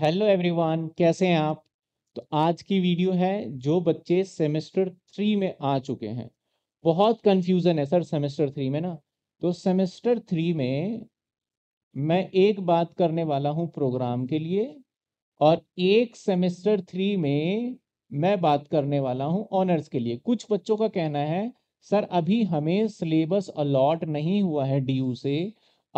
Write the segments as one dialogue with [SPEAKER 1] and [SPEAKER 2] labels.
[SPEAKER 1] hello everyone कैसे हैं आप तो आज की वीडियो है जो बच्चे सेमेस्टर थ्री में आ चुके हैं बहुत कंफ्यूजन है सर सेमेस्टर थ्री में ना तो सेमेस्टर थ्री में मैं एक बात करने वाला हूं प्रोग्राम के लिए और एक सेमेस्टर थ्री में मैं बात करने वाला हूं ऑनर्स के लिए कुछ बच्चों का कहना है सर अभी हमें सिलेबस अलॉट नहीं हुआ है डी से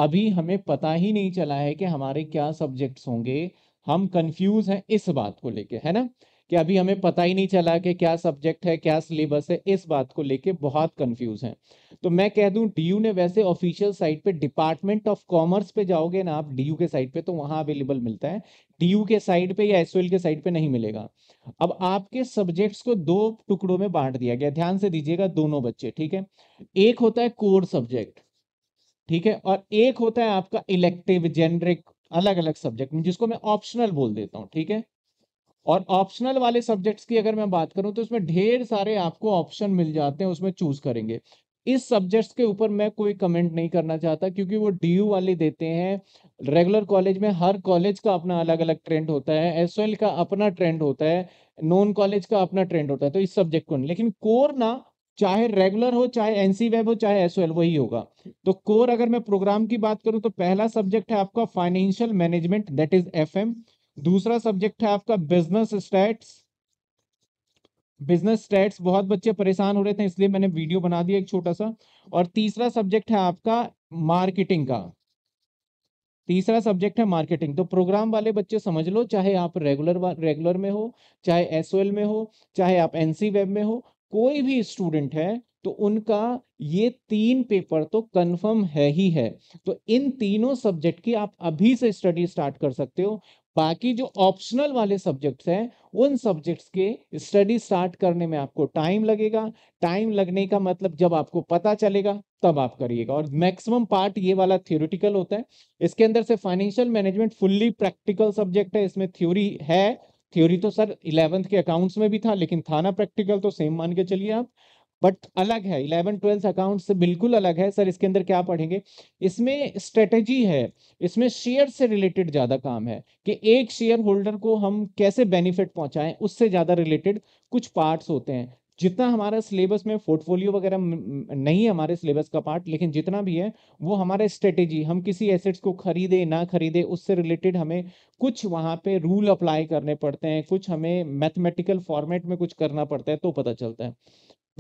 [SPEAKER 1] अभी हमें पता ही नहीं चला है कि हमारे क्या सब्जेक्ट्स होंगे हम कंफ्यूज हैं इस बात को लेके है ना कि अभी हमें पता ही नहीं चला कि क्या सब्जेक्ट है क्या सिलेबस है इस बात को लेके बहुत कंफ्यूज हैं तो मैं कह दूं डीयू ने वैसे ऑफिशियल साइट पे डिपार्टमेंट ऑफ कॉमर्स पे जाओगे ना आप डीयू के साइट पे तो वहां अवेलेबल मिलता है डीयू के साइट पे या एस के साइट पे नहीं मिलेगा अब आपके सब्जेक्ट्स को दो टुकड़ों में बांट दिया गया ध्यान से दीजिएगा दोनों बच्चे ठीक है एक होता है कोर सब्जेक्ट ठीक है और एक होता है आपका इलेक्टिव जेनरिक अलग अलग सब्जेक्ट में जिसको मैं ऑप्शनल बोल देता हूँ ठीक है और ऑप्शनल वाले सब्जेक्ट्स की अगर मैं बात करूं तो इसमें ढेर सारे आपको ऑप्शन मिल जाते हैं उसमें चूज करेंगे इस सब्जेक्ट्स के ऊपर मैं कोई कमेंट नहीं करना चाहता क्योंकि वो डी वाले देते हैं रेगुलर कॉलेज में हर कॉलेज का अपना अलग अलग ट्रेंड होता है एस का अपना ट्रेंड होता है नॉन कॉलेज का अपना ट्रेंड होता है तो इस सब्जेक्ट को नहीं लेकिन कोर ना चाहे रेगुलर हो चाहे एनसी वेब हो चाहे एस वही होगा तो कोर अगर मैं प्रोग्राम की बात करूं तो पहला सब्जेक्ट है आपका financial management that is F दूसरा सब्जेक्ट है आपका बिजनेस स्टैट्स बिजनेस स्टैट्स बहुत बच्चे परेशान हो रहे थे इसलिए मैंने वीडियो बना दिया एक छोटा सा और तीसरा सब्जेक्ट है आपका मार्केटिंग का तीसरा सब्जेक्ट है मार्केटिंग तो प्रोग्राम वाले बच्चे समझ लो चाहे आप रेगुलर रेगुलर में हो चाहे एसओएल में हो चाहे आप एनसी वेब में हो कोई भी स्टूडेंट है तो उनका ये तीन पेपर तो कंफर्म है ही है तो इन तीनों सब्जेक्ट की आप अभी से स्टडी स्टार्ट कर सकते हो बाकी जो ऑप्शनल वाले सब्जेक्ट्स हैं उन सब्जेक्ट्स के स्टडी स्टार्ट करने में आपको टाइम लगेगा टाइम लगने का मतलब जब आपको पता चलेगा तब आप करिएगा और मैक्सिमम पार्ट ये वाला थियोरिटिकल होता है इसके अंदर से financial management fully practical subject है इसमें थ्योरी है थ्योरी तो सर इलेवेंथ के अकाउंट्स में भी था लेकिन था ना प्रैक्टिकल तो सेम मान के चलिए आप बट अलग है इलेवन ट्वेल्थ अकाउंट से बिल्कुल अलग है सर इसके अंदर क्या पढ़ेंगे इसमें स्ट्रेटेजी है इसमें शेयर से रिलेटेड ज़्यादा काम है कि एक शेयर होल्डर को हम कैसे बेनिफिट पहुंचाएं उससे ज़्यादा रिलेटेड कुछ पार्ट्स होते हैं जितना हमारा सिलेबस में पोर्टफोलियो वगैरह नहीं है हमारे सिलेबस का पार्ट लेकिन जितना भी है वो हमारे स्ट्रेटेजी हम किसी एसेट्स को खरीदे ना खरीदे उससे रिलेटेड हमें कुछ वहाँ पे रूल अप्लाई करने पड़ते हैं कुछ हमें मैथमेटिकल फॉर्मेट में कुछ करना पड़ता है तो पता चलता है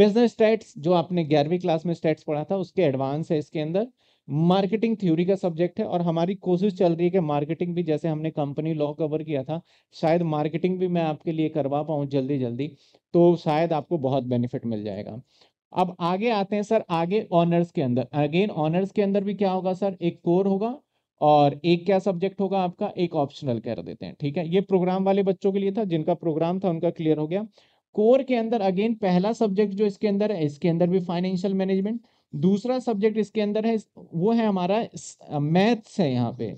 [SPEAKER 1] बिजनेस स्टेट्स जो आपने ग्यारहवीं क्लास में स्टेट्स पढ़ा था उसके एडवांस है इसके अंदर मार्केटिंग थ्योरी का सब्जेक्ट है और हमारी कोशिश चल रही है कि मार्केटिंग भी जैसे हमने कंपनी लॉ कवर किया था शायद मार्केटिंग भी मैं आपके लिए करवा पाऊँ जल्दी जल्दी तो शायद आपको बहुत बेनिफिट मिल जाएगा अब आगे आते हैं सर आगे ऑनर्स के अंदर अगेन ऑनर्स के अंदर भी क्या होगा सर एक कोर होगा और एक क्या सब्जेक्ट होगा आपका एक ऑप्शनल कर देते हैं ठीक है ये प्रोग्राम वाले बच्चों के लिए था जिनका प्रोग्राम था उनका क्लियर हो गया कोर के अंदर अगेन पहला सब्जेक्ट जो इसके अंदर है इसके अंदर भी फाइनेंशियल मैनेजमेंट दूसरा सब्जेक्ट इसके अंदर है वो है हमारा मैथ्स है यहाँ पे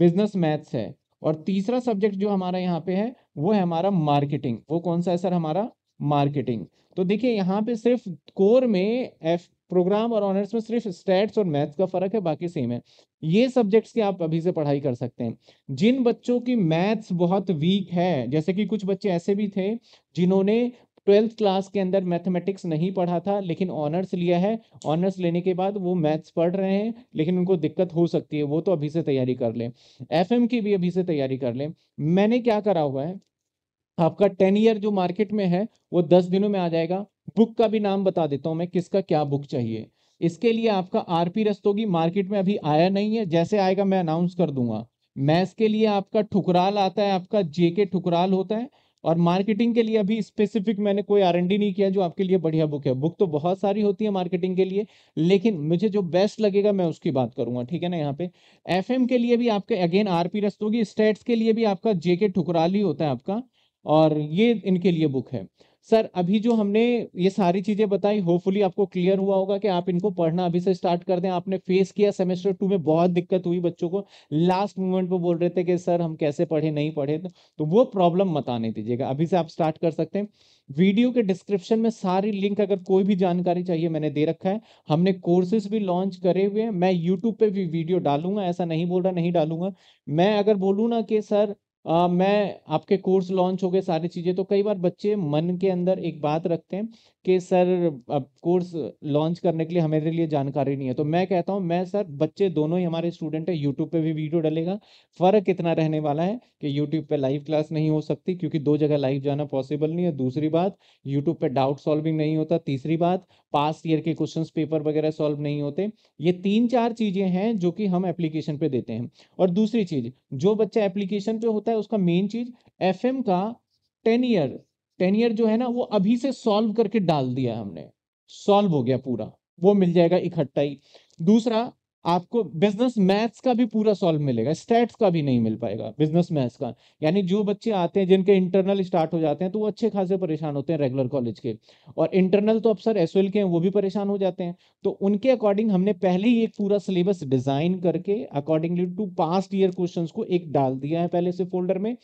[SPEAKER 1] बिजनेस मैथ्स है और तीसरा सब्जेक्ट जो हमारा यहाँ पे है वो है हमारा मार्केटिंग वो कौन सा है सर हमारा मार्केटिंग तो देखिए यहाँ पे सिर्फ कोर में एफ प्रोग्राम और ऑनर्स में सिर्फ स्टैट्स और मैथ्स का फर्क है बाकी सेम है ये सब्जेक्ट्स की आप अभी से पढ़ाई कर सकते हैं जिन बच्चों की मैथ्स बहुत वीक है जैसे कि कुछ बच्चे ऐसे भी थे जिन्होंने ट्वेल्थ क्लास के अंदर मैथमेटिक्स नहीं पढ़ा था लेकिन ऑनर्स लिया है ऑनर्स लेने के बाद वो मैथ्स पढ़ रहे हैं लेकिन उनको दिक्कत हो सकती है वो तो अभी से तैयारी कर लें एफ की भी अभी से तैयारी कर लें मैंने क्या करा हुआ है आपका टेन ईयर जो मार्केट में है वो दस दिनों में आ जाएगा बुक का भी नाम बता देता हूँ मैं किसका क्या बुक चाहिए इसके लिए आपका आरपी रस्तोगी मार्केट में अभी आया नहीं है जैसे आएगा मैं अनाउंस कर दूंगा मैथ्स के लिए आपका ठुकराल आता है आपका जेके ठुकराल होता है और मार्केटिंग के लिए अभी स्पेसिफिक मैंने कोई आर नहीं किया जो आपके लिए बढ़िया बुक है बुक तो बहुत सारी होती है मार्केटिंग के लिए लेकिन मुझे जो बेस्ट लगेगा मैं उसकी बात करूंगा ठीक है ना यहाँ पे एफ के लिए भी आपके again R P Rastogi states के लिए भी आपका जेके ठुकराली होता है आपका और ये इनके लिए बुक है सर अभी जो हमने ये सारी चीजें बताई होपफुली आपको क्लियर हुआ होगा कि आप इनको पढ़ना अभी से स्टार्ट कर दें आपने फेस किया सेमेस्टर टू में बहुत दिक्कत हुई बच्चों को लास्ट मोमेंट पे बोल रहे थे कि सर हम कैसे पढ़े नहीं पढ़े तो वो प्रॉब्लम मत आने दीजिएगा अभी से आप स्टार्ट कर सकते हैं वीडियो के डिस्क्रिप्शन में सारी लिंक अगर कोई भी जानकारी चाहिए मैंने दे रखा है हमने कोर्सेज भी लॉन्च करे हुए हैं मैं यूट्यूब पे भी वीडियो डालूंगा ऐसा नहीं बोल रहा नहीं डालूंगा मैं अगर बोलूँ ना कि सर आ, मैं आपके कोर्स लॉन्च हो गए सारी चीज़ें तो कई बार बच्चे मन के अंदर एक बात रखते हैं कि सर अब कोर्स लॉन्च करने के लिए हमारे लिए जानकारी नहीं है तो मैं कहता हूँ मैं सर बच्चे दोनों ही हमारे स्टूडेंट है यूट्यूब पे भी वीडियो डलेगा फ़र्क इतना रहने वाला है कि यूट्यूब पे लाइव क्लास नहीं हो सकती क्योंकि दो जगह लाइव जाना पॉसिबल नहीं है दूसरी बात यूट्यूब पे डाउट सॉल्विंग नहीं होता तीसरी बात पास्ट ईयर के क्वेश्चन पेपर वगैरह सॉल्व नहीं होते ये तीन चार चीज़ें हैं जो कि हम एप्लीकेशन पर देते हैं और दूसरी चीज़ जो बच्चा एप्लीकेशन पर होता है है उसका मेन चीज एफ का टेन ईयर टेन ईयर जो है ना वो अभी से सॉल्व करके डाल दिया हमने सॉल्व हो गया पूरा वो मिल जाएगा इकट्ठा ही दूसरा आपको बिजनेस मैथ्स का भी पूरा सॉल्व मिलेगा स्टैट्स का भी नहीं मिल पाएगा बिजनेस मैथ्स का यानी जो बच्चे आते हैं जिनके इंटरनल स्टार्ट हो जाते हैं तो वो अच्छे खासे परेशान होते हैं रेगुलर कॉलेज के और इंटरनल तो अब सर एस के हैं वो भी परेशान हो जाते हैं तो उनके अकॉर्डिंग हमने पहले ही एक पूरा सिलेबस डिजाइन करके accordingly to past year question को एक डाल दिया है पहले से फोल्डर में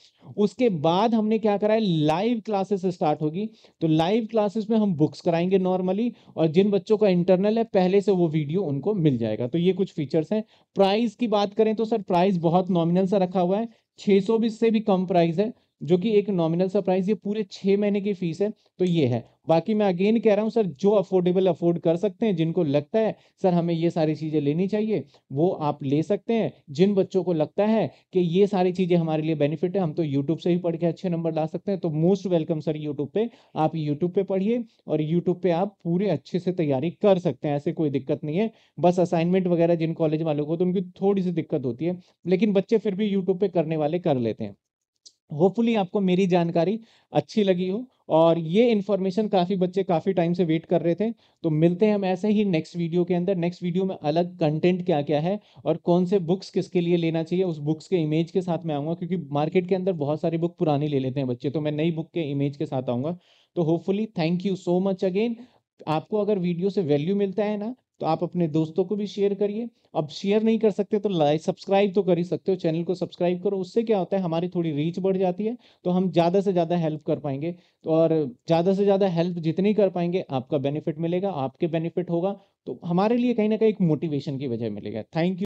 [SPEAKER 1] उसके बाद हमने क्या करा है लाइव क्लासेस स्टार्ट होगी तो लाइव क्लासेस में हम बुक्स कराएंगे नॉर्मली और जिन बच्चों का इंटरनल है पहले से वो वीडियो उनको मिल जाएगा तो ये कुछ कुछ फीचर्स हैं प्राइस की बात करें तो सर प्राइस बहुत नॉमिनल सा रखा हुआ है सौ भी से भी कम प्राइस है जो कि एक नॉमिनल सा प्राइस ये पूरे छः महीने की फीस है तो ये है बाकी मैं अगेन कह रहा हूँ सर जो अफोर्डेबल अफोर्ड कर सकते हैं जिनको लगता है सर हमें ये सारी चीज़ें लेनी चाहिए वो आप ले सकते हैं जिन बच्चों को लगता है कि ये सारी चीज़ें हमारे लिए बेनिफिट है हम तो यूट्यूब से ही पढ़ के अच्छे नंबर ला सकते हैं तो मोस्ट वेलकम सर यूट्यूब पर आप यूट्यूब पर पढ़िए और यूट्यूब पर आप पूरे अच्छे से तैयारी कर सकते हैं ऐसे कोई दिक्कत नहीं है बस असाइनमेंट वगैरह जिन कॉलेज वालों को तो उनकी थोड़ी सी दिक्कत होती है लेकिन बच्चे फिर भी यूट्यूब पर करने वाले कर लेते हैं होपफुली आपको मेरी जानकारी अच्छी लगी हो और ये इन्फॉर्मेशन काफ़ी बच्चे काफ़ी टाइम से वेट कर रहे थे तो मिलते हैं हम ऐसे ही नेक्स्ट वीडियो के अंदर नेक्स्ट वीडियो में अलग कंटेंट क्या क्या है और कौन से बुक्स किसके लिए लेना चाहिए उस बुक्स के इमेज के साथ मैं आऊँगा क्योंकि मार्केट के अंदर बहुत सारी बुक पुरानी ले लेते हैं बच्चे तो मैं नई बुक के इमेज के साथ आऊँगा तो hopefully thank you so much again आपको अगर वीडियो से वैल्यू मिलता है ना तो आप अपने दोस्तों को भी शेयर करिए अब शेयर नहीं कर सकते तो लाइक सब्सक्राइब तो कर ही सकते हो चैनल को सब्सक्राइब करो उससे क्या होता है हमारी थोड़ी रीच बढ़ जाती है तो हम ज़्यादा से ज़्यादा हेल्प कर पाएंगे तो और ज़्यादा से ज़्यादा हेल्प जितनी कर पाएंगे आपका बेनिफिट मिलेगा आपके बेनिफिट होगा तो हमारे लिए कहीं ना कहीं एक मोटिवेशन की वजह मिलेगा थैंक यू